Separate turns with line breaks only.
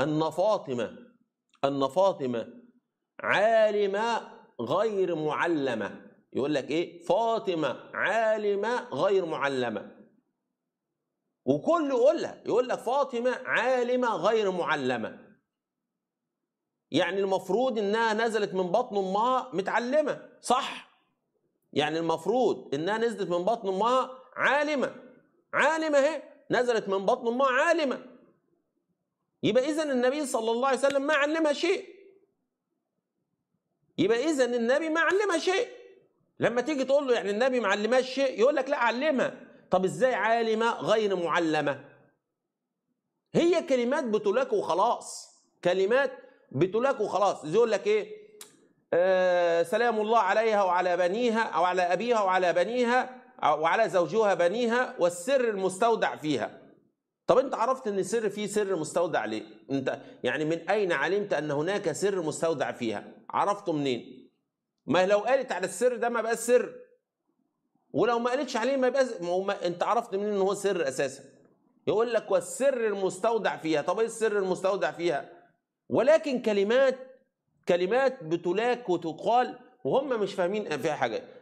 أن فاطمة أن فاطمة عالمة غير معلمة يقول لك إيه فاطمة عالمة غير معلمة وكله يقول لك يقول لك فاطمة عالمة غير معلمة يعني المفروض إنها نزلت من بطن أمها متعلمة صح يعني المفروض إنها نزلت من بطن أمها عالمة عالمة اهي نزلت من بطن أمها عالمة يبقى إذا النبي صلى الله عليه وسلم ما علمها شيء يبقى إذا النبي ما علمها شيء لما تيجي تقول له يعني النبي ما علمهاش شيء يقول لك لا علمها طب إزاي عالمة غير معلمة هي كلمات بتلاك وخلاص كلمات بتلاك وخلاص يقول لك إيه آه سلام الله عليها وعلى بنيها أو على أبيها وعلى بنيها وعلى زوجها بنيها والسر المستودع فيها طب انت عرفت ان السر فيه سر مستودع ليه انت يعني من اين علمت ان هناك سر مستودع فيها عرفته منين ما لو قالت على السر ده ما بقاش سر ولو ما قالتش عليه ما يبقاش ما انت عرفت منين ان هو سر اساسا يقول لك والسر المستودع فيها طب ايه السر المستودع فيها ولكن كلمات كلمات بتلاك وتقال وهم مش فاهمين فيها حاجه